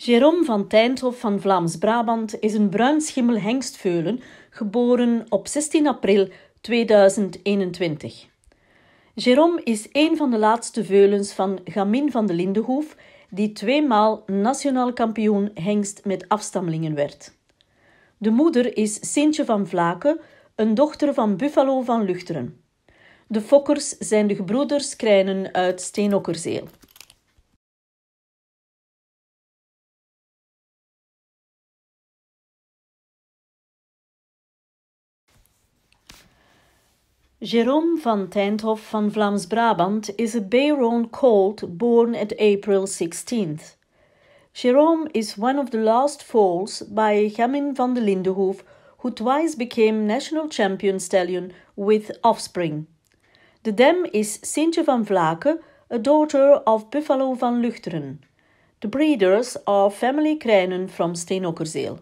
Jérôme van Tijnthof van Vlaams-Brabant is een bruinschimmel hengstveulen, geboren op 16 april 2021. Jérôme is een van de laatste veulens van Gamin van de Lindenhof, die tweemaal nationaal kampioen hengst met afstammelingen werd. De moeder is Sintje van Vlaken, een dochter van Buffalo van Luchteren. De fokkers zijn de gebroeders Krijnen uit Steenokkerzeel. Jerome van Tijndhoff van Vlaams-Brabant is a Baron colt born at April 16th. Jerome is one of the last foals by Gamin van de Lindenhof, who twice became national champion stallion with offspring. The dam is Sintje van Vlaken, a daughter of Buffalo van Luchteren. The breeders are family Krijnen from Steenokkerzeel.